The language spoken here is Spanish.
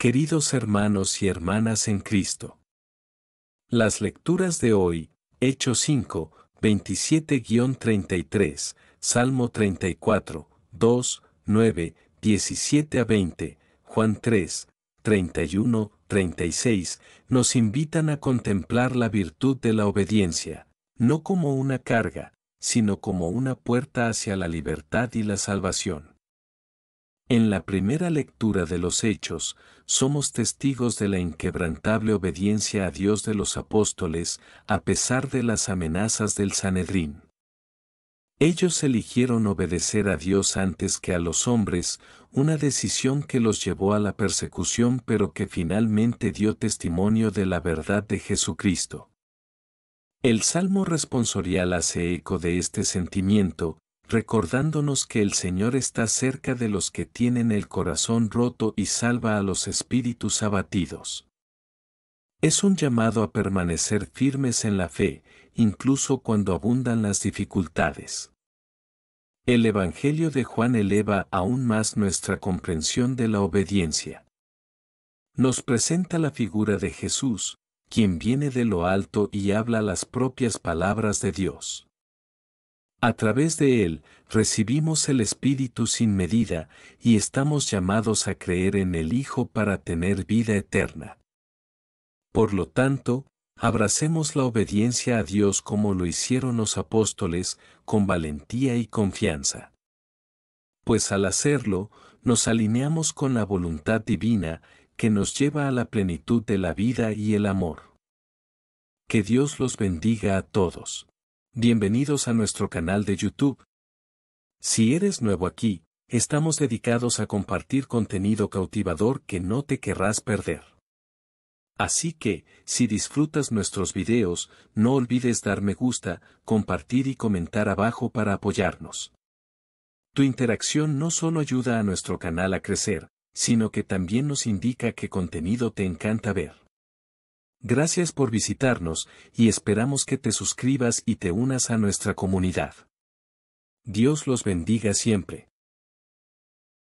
Queridos hermanos y hermanas en Cristo. Las lecturas de hoy, Hechos 5, 27-33, Salmo 34, 2, 9, 17 a 20, Juan 3, 31, 36, nos invitan a contemplar la virtud de la obediencia, no como una carga, sino como una puerta hacia la libertad y la salvación. En la primera lectura de los Hechos, somos testigos de la inquebrantable obediencia a Dios de los apóstoles a pesar de las amenazas del Sanedrín. Ellos eligieron obedecer a Dios antes que a los hombres, una decisión que los llevó a la persecución pero que finalmente dio testimonio de la verdad de Jesucristo. El Salmo responsorial hace eco de este sentimiento, recordándonos que el Señor está cerca de los que tienen el corazón roto y salva a los espíritus abatidos. Es un llamado a permanecer firmes en la fe, incluso cuando abundan las dificultades. El Evangelio de Juan eleva aún más nuestra comprensión de la obediencia. Nos presenta la figura de Jesús, quien viene de lo alto y habla las propias palabras de Dios. A través de Él recibimos el Espíritu sin medida y estamos llamados a creer en el Hijo para tener vida eterna. Por lo tanto, abracemos la obediencia a Dios como lo hicieron los apóstoles, con valentía y confianza. Pues al hacerlo, nos alineamos con la voluntad divina que nos lleva a la plenitud de la vida y el amor. Que Dios los bendiga a todos. Bienvenidos a nuestro canal de YouTube. Si eres nuevo aquí, estamos dedicados a compartir contenido cautivador que no te querrás perder. Así que, si disfrutas nuestros videos, no olvides dar me gusta, compartir y comentar abajo para apoyarnos. Tu interacción no solo ayuda a nuestro canal a crecer, sino que también nos indica qué contenido te encanta ver. Gracias por visitarnos y esperamos que te suscribas y te unas a nuestra comunidad. Dios los bendiga siempre.